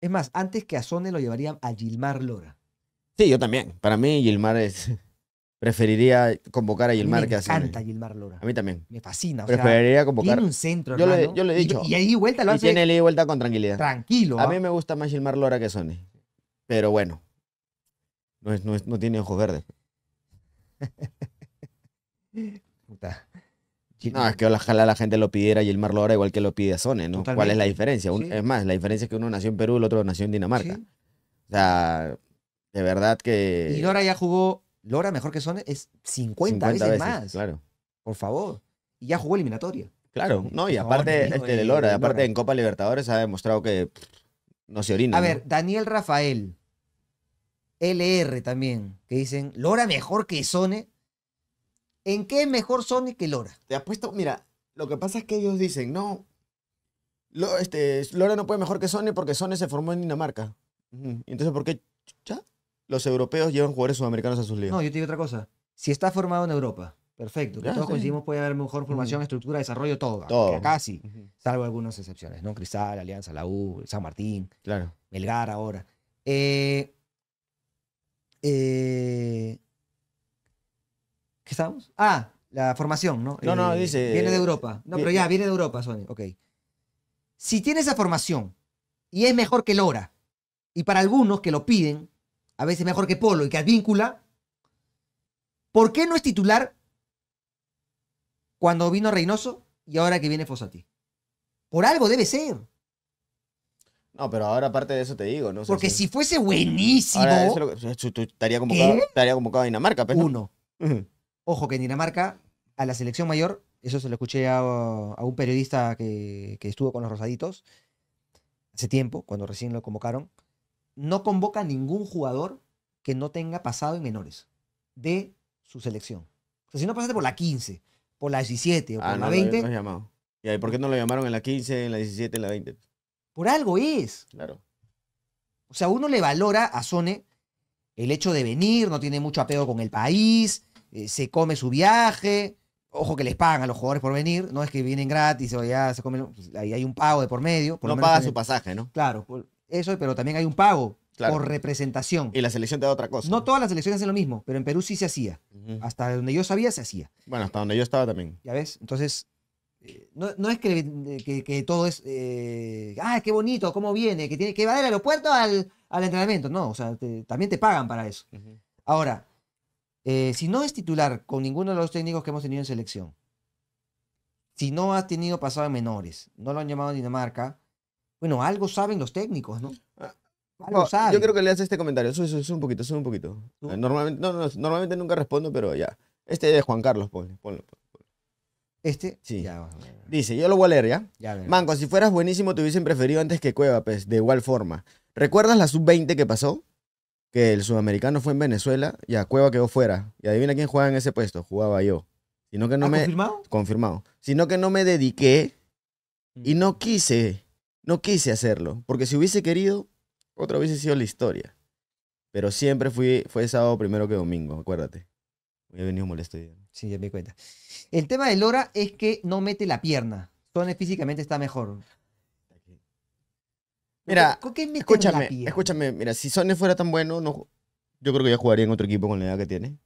Es más, antes que a Sone lo llevarían a Gilmar Lora. Sí, yo también. Para mí, Gilmar es. Preferiría convocar a Gilmar que a Sone. Me encanta Gilmar Lora. A mí también. Me fascina. O Preferiría convocar. Tiene un centro, yo hermano. yo le he dicho. Y, ahí vuelta lo y Tiene el vuelta con tranquilidad. Tranquilo. A ¿ah? mí me gusta más Gilmar Lora que Sony. Pero bueno. No, es, no, no tiene ojos verdes. Puta. No, es que ojalá la gente lo pidiera y el lo igual que lo pide Sone, ¿no? ¿Cuál es la diferencia? Es más, la diferencia es que uno nació en Perú, y el otro nació en Dinamarca. O sea, de verdad que... Y Lora ya jugó, Lora mejor que Sone es 50, veces, más. Claro. Por favor. Y ya jugó eliminatoria. Claro, no, y aparte, este Lora, aparte en Copa Libertadores ha demostrado que no se orina. A ver, Daniel Rafael, LR también, que dicen, Lora mejor que Sone, ¿En qué es mejor Sony que Lora? Te apuesto, mira, lo que pasa es que ellos dicen, no, lo, este, Lora no puede mejor que Sony porque Sony se formó en Dinamarca. Entonces, ¿por qué ya? los europeos llevan jugadores sudamericanos a sus ligas? No, yo te digo otra cosa. Si está formado en Europa, perfecto. Que todos coincidimos, puede haber mejor formación, estructura, desarrollo, todo. todo. Casi, salvo algunas excepciones, ¿no? Cristal, Alianza, la U, San Martín, claro. Melgar ahora. Eh, eh, ¿Qué estamos? Ah, la formación, ¿no? No, no, eh, dice. Viene de eh, Europa. No, pero ya, viene de Europa, Sony. Ok. Si tiene esa formación y es mejor que Lora, y para algunos que lo piden, a veces mejor que Polo y que Advíncula, ¿por qué no es titular cuando vino Reynoso y ahora que viene Fosati? Por algo debe ser. No, pero ahora aparte de eso te digo, ¿no? Porque si fuese buenísimo. estaría, convocado, a Dinamarca, pero. Pues, Uno. Ojo que en Dinamarca, a la selección mayor, eso se lo escuché a, un periodista que, estuvo con los Rosaditos hace tiempo, cuando recién lo convocaron, no convoca ningún jugador que no tenga pasado en menores de su selección. O sea, si no pasaste por la 15, por la 17 o ah, por la 20. ¿Y por qué no lo llamaron en la 15, en la 17, en la 20? Por algo es. Claro. O sea, uno le valora a Sone el hecho de venir, no tiene mucho apego con el país, eh, se come su viaje, ojo que les pagan a los jugadores por venir, no es que vienen gratis o ya se comen, pues, ahí hay un pago de por medio. no paga su pasaje, ¿no? Claro, eso, pero también hay un pago por representación. Y la selección te da otra cosa. No, todas las selecciones hacen lo mismo, pero en Perú sí se hacía. Hasta donde yo sabía se hacía. Bueno, hasta donde yo estaba también. Ya ves, entonces eh, no, es que, que, todo es, eh, ah, qué bonito, cómo viene, que tiene que va del aeropuerto al, al entrenamiento. No, o sea, también te pagan para eso. Ahora, eh, si no es titular con ninguno de los técnicos que hemos tenido en selección, si no ha tenido pasado en menores, no lo han llamado a Dinamarca, bueno, algo saben los técnicos, ¿no? Ah, algo saben. Yo creo que le haces este comentario, eso es un poquito, eso es un poquito. Eh, normalmente, nunca respondo, pero ya. Este es Juan Carlos, ponlo, ¿Este? Sí. Dice, yo lo voy a leer, ¿ya? Manco, si fueras buenísimo, te hubiesen preferido antes que Cueva, pues, de igual forma. ¿Recuerdas la sub-20 que pasó? que el sudamericano fue en Venezuela y a Cueva quedó fuera. Y adivina quién jugaba en ese puesto. Jugaba yo. Sino que no ¿Ah, me, ¿Confirmado? Confirmado. Sino que no me dediqué y mm. no quise, no quise hacerlo. Porque si hubiese querido, otra hubiese sido la historia. Pero siempre fui, fue sábado primero que domingo, acuérdate. Me he venido molesto Sí, ya me cuenta. El tema de Lora es que no mete la pierna. Tone físicamente está mejor. Mira, escúchame, escúchame, mira, si Sony fuera tan bueno, no, yo creo que ya jugaría en otro equipo con la edad que tiene.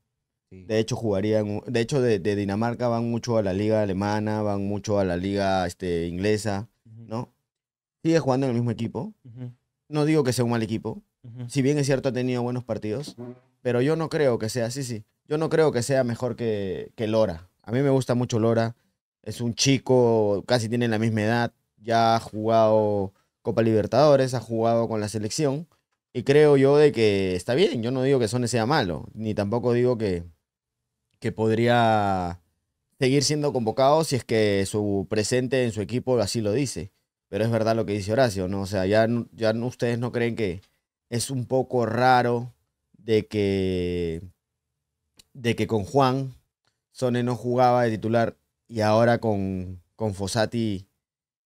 De hecho, jugarían, de hecho, de, Dinamarca van mucho a la liga alemana, van mucho a la liga este, inglesa, ¿no? Sigue jugando en el mismo equipo. No digo que sea un mal equipo. Si bien es cierto, ha tenido buenos partidos. Pero yo no creo que sea, sí, sí. Yo no creo que sea mejor que, que Lora. A mí me gusta mucho Lora. Es un chico, casi tiene la misma edad. Ya ha jugado Copa Libertadores, ha jugado con la selección. Y creo yo de que está bien, yo no digo que Sone sea malo, ni tampoco digo que, que podría seguir siendo convocado si es que su presente en su equipo así lo dice. Pero es verdad lo que dice Horacio, ¿no? O sea, ya, ya ustedes no creen que es un poco raro de que, de que con Juan Sone no jugaba de titular y ahora con, con Fossati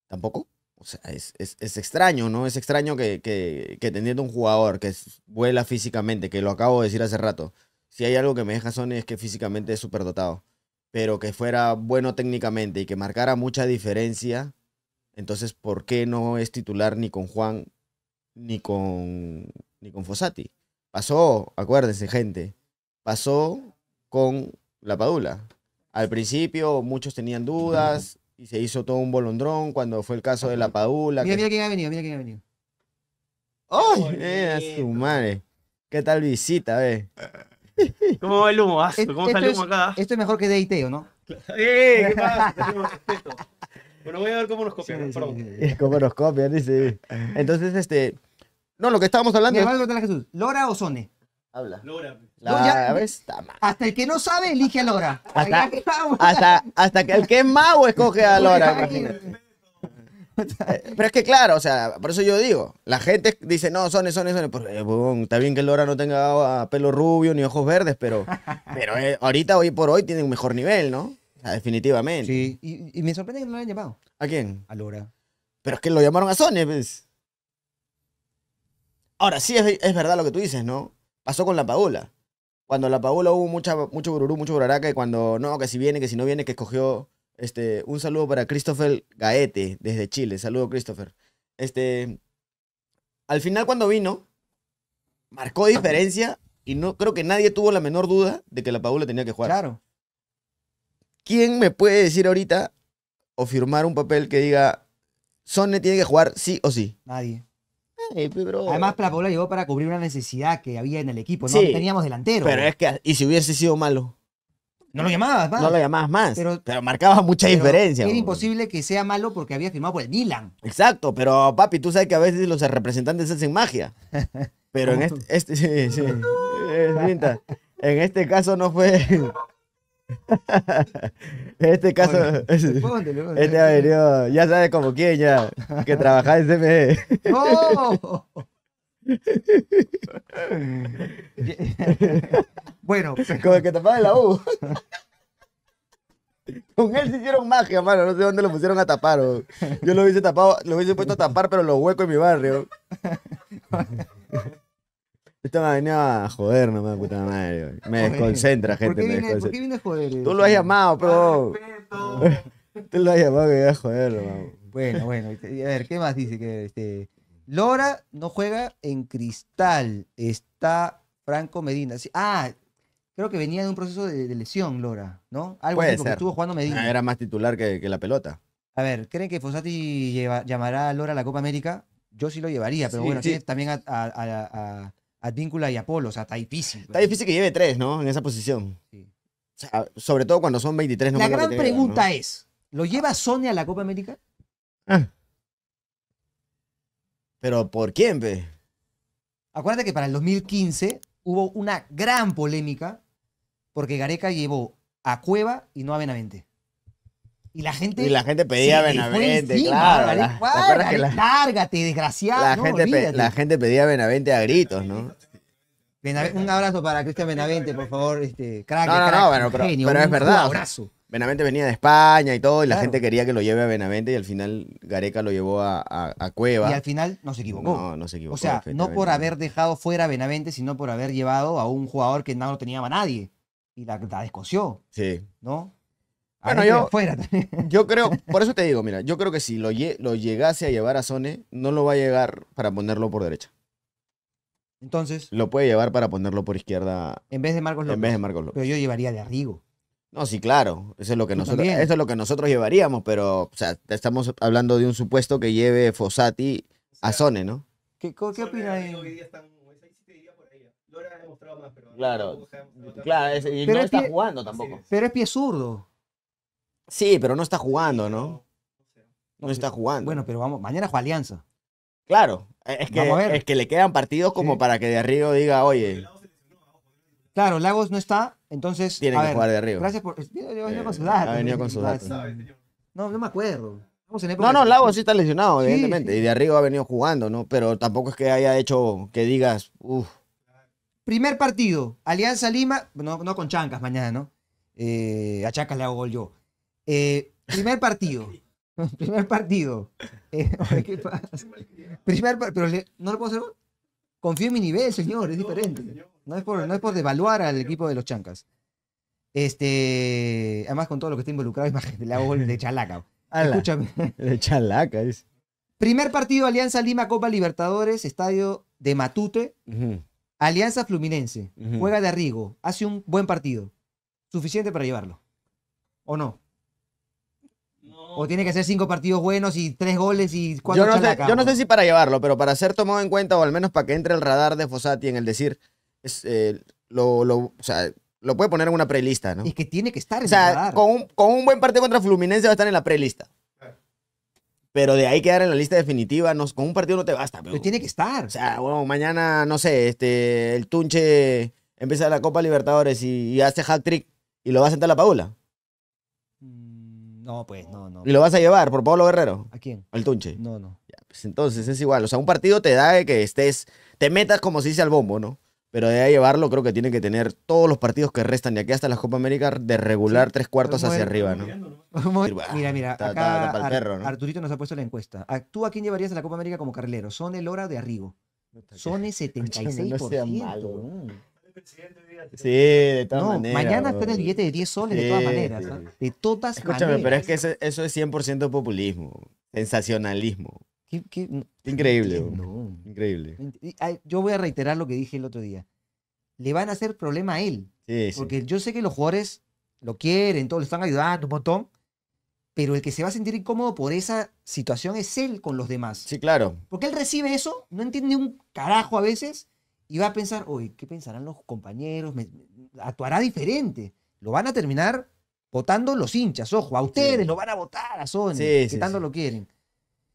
tampoco. O sea, es, extraño, ¿no? Es extraño que, teniendo un jugador que vuela físicamente, que lo acabo de decir hace rato, si hay algo que me deja son es que físicamente es súper dotado, pero que fuera bueno técnicamente y que marcara mucha diferencia, entonces, ¿por qué no es titular ni con Juan ni con, ni con Fossati? Pasó, acuérdense, gente, pasó con la Padula. Al principio muchos tenían dudas, y se hizo todo un bolondrón cuando fue el caso de la Padula. Mira, mira quién ha venido, mira quién ha venido. ¡Ay! Eh, a su madre. ¿Qué tal visita, ve? ¿Cómo va el humo? ¿Cómo está el humo acá? esto es mejor que DIT, no? ¡Eh! ¿Qué pasa? bueno, voy a ver cómo nos copian. perdón. cómo nos copian, dice. Entonces, este... No, lo que estábamos hablando... Mira, Jesús. ¿Lora o Sone? Habla. Lora. hasta el que no sabe, elige a Lora. Hasta, que el que es mago escoge a Lora. Pero es que claro, o sea, por eso yo digo, la gente dice, no, son son son pues, eh, está bien que Lora no tenga pelo rubio ni ojos verdes, pero, pero eh, ahorita, hoy por hoy, tiene un mejor nivel, ¿no? definitivamente. Sí, y, me sorprende que no lo hayan llamado. ¿A quién? A Lora. Pero es que lo llamaron a Sony. Pues. Ahora, sí es verdad lo que tú dices, ¿no? Pasó con la Paola. Cuando la Paola hubo mucho bururú, mucho buraraca, y cuando no, que si viene, que si no viene, que escogió. Este, un saludo para Christopher Gaete desde Chile. Saludo, Christopher. Este, al final, cuando vino, marcó diferencia y no creo que nadie tuvo la menor duda de que la Paula tenía que jugar. Claro. ¿Quién me puede decir ahorita o firmar un papel que diga Sonne tiene que jugar sí o sí? Nadie. Además, la llegó para cubrir una necesidad que había en el equipo. No teníamos delantero. Pero es que, y si hubiese sido malo, No lo llamabas, más no lo llamabas más. Pero, marcaba mucha diferencia. Era imposible que sea malo porque había firmado por el Milan. Exacto, pero papi, tú sabes que a veces los representantes hacen magia. Pero en este, este En este caso no fue, en este caso, pues, este ya sabes como quién ya, que trabaja en CME. Oh. bueno, con como el que tapaba en la U. Con él se hicieron magia, mano. No sé dónde lo pusieron a tapar. Yo lo hubiese tapado, lo hubiese puesto a tapar, pero los huecos en mi barrio ha venido a joder no me da puta madre. Me desconcentra, gente. ¿Por qué, me a joder? Tú lo has llamado, pero. Tú lo has llamado que a joder, nomás. Bueno, bueno. A ver, ¿qué más dice? Que este. Lora no juega en cristal. Está Franco Medina. ah, creo que venía de un proceso de, lesión, Lora, ¿no? Algo que estuvo jugando Medina. Ah, era más titular que, la pelota. A ver, ¿creen que Fossati llamará a Lora a la Copa América? Yo sí lo llevaría, pero bueno, también a, a, a, Advíncula y Apolo, o sea, está difícil. Está pues. difícil que lleve tres, ¿no? En esa posición. Sí. sobre todo cuando son 23 no La gran pregunta es, ¿lo lleva Sony a la Copa América? Ah. Pero ¿por quién, ve? Acuérdate que para el 2015 hubo una gran polémica porque Gareca llevó a Cueva y no a Benavente. Y la gente. Y la gente pedía a Benavente, claro. desgraciado. La, gente la, pedía Benavente a gritos, ¿no? un abrazo para Cristian Benavente, por favor. Este, crack, crack, pero, es verdad. Un abrazo. Benavente venía de España y todo, y la gente quería que lo lleve a Benavente, y al final Gareca lo llevó a, Cueva. Y al final no se equivocó. No, no se equivocó. O sea, no por haber dejado fuera a Benavente, sino por haber llevado a un jugador que no lo tenía a nadie. Y la, la Sí. ¿No? Bueno, yo, yo creo, por eso te digo, mira, yo creo que si lo, llegase a llevar a Sone, no lo va a llegar para ponerlo por derecha. Entonces. Lo puede llevar para ponerlo por izquierda. En vez de Marcos López. En vez de Marcos Pero yo llevaría de Arrigo. No, sí, claro. Eso es lo que, nosotros, eso es lo que nosotros llevaríamos, pero estamos hablando de un supuesto que lleve Fossati a Sone, ¿no? ¿Qué, qué opina de.? Claro, claro, y no está jugando tampoco. Pero es pie zurdo. Sí, pero no está jugando, ¿no? No está jugando. Bueno, pero vamos, mañana juega Alianza. Claro, e, es que, es que le quedan partidos como para que de arriba diga, oye. Claro, Lagos no está, entonces. Tiene que jugar de arriba Gracias por. Eh, con su Ha venido con su No, no me acuerdo. No, no, Lagos sí está lesionado, evidentemente. Y de arriba ha venido jugando, ¿no? Pero tampoco es que haya hecho que digas, uff. Primer partido, Alianza Lima, no, con Chancas mañana, ¿no? Eh, a Chancas le hago gol yo. Eh, primer partido. primer partido. Eh, primer pero no lo puedo hacer Confío en mi nivel, señor, es diferente. No es por, devaluar al equipo de los chancas. Este, además con todo lo que está involucrado, imagínate, le hago de chalaca. Escúchame. De chalaca es. Primer partido Alianza Lima Copa Libertadores, estadio de Matute. Alianza Fluminense, juega de Arrigo, hace un buen partido. Suficiente para llevarlo. ¿O no? ¿O tiene que hacer cinco partidos buenos y tres goles y cuatro yo no, sé, yo no sé si para llevarlo, pero para ser tomado en cuenta, o al menos para que entre el radar de Fossati en el decir, es, eh, lo, lo, lo puede poner en una prelista, ¿no? Es que tiene que estar Con un, buen partido contra Fluminense va a estar en la prelista. Pero de ahí quedar en la lista definitiva, no, con un partido no te basta. Pero, tiene que estar. O sea, bueno, mañana, no sé, este, el Tunche empieza la Copa Libertadores y, y hace hat-trick y lo va a sentar la Paula. No, pues, no, no. ¿Y lo vas a llevar por Pablo Guerrero? ¿A quién? Al Tunche. No, no. pues entonces es igual. O sea, un partido te da que estés, te metas como si dice al bombo, ¿no? Pero de ahí llevarlo creo que tiene que tener todos los partidos que restan de aquí hasta la Copa América de regular tres cuartos hacia arriba, ¿no? Mira, mira, acá el perro, ¿no? Arturito nos ha puesto la encuesta. ¿Tú a quién llevarías a la Copa América como carrilero? Son el hora de Arrigo. Son el 76%. Sí, de todas maneras. Mañana está en el billete de 10 soles, de todas maneras. ¿ah? De todas Escúchame, pero es que eso, es 100% populismo, sensacionalismo. Increíble. No. Increíble. Yo voy a reiterar lo que dije el otro día. Le van a hacer problema a él. porque yo sé que los jugadores lo quieren, todos lo están ayudando un montón pero el que se va a sentir incómodo por esa situación es él con los demás. Sí, claro. Porque él recibe eso, no entiende un carajo a veces, y va a pensar, uy, ¿qué pensarán los compañeros? actuará diferente. Lo van a terminar votando los hinchas, ojo, a ustedes lo van a votar a Sony, que tanto lo quieren.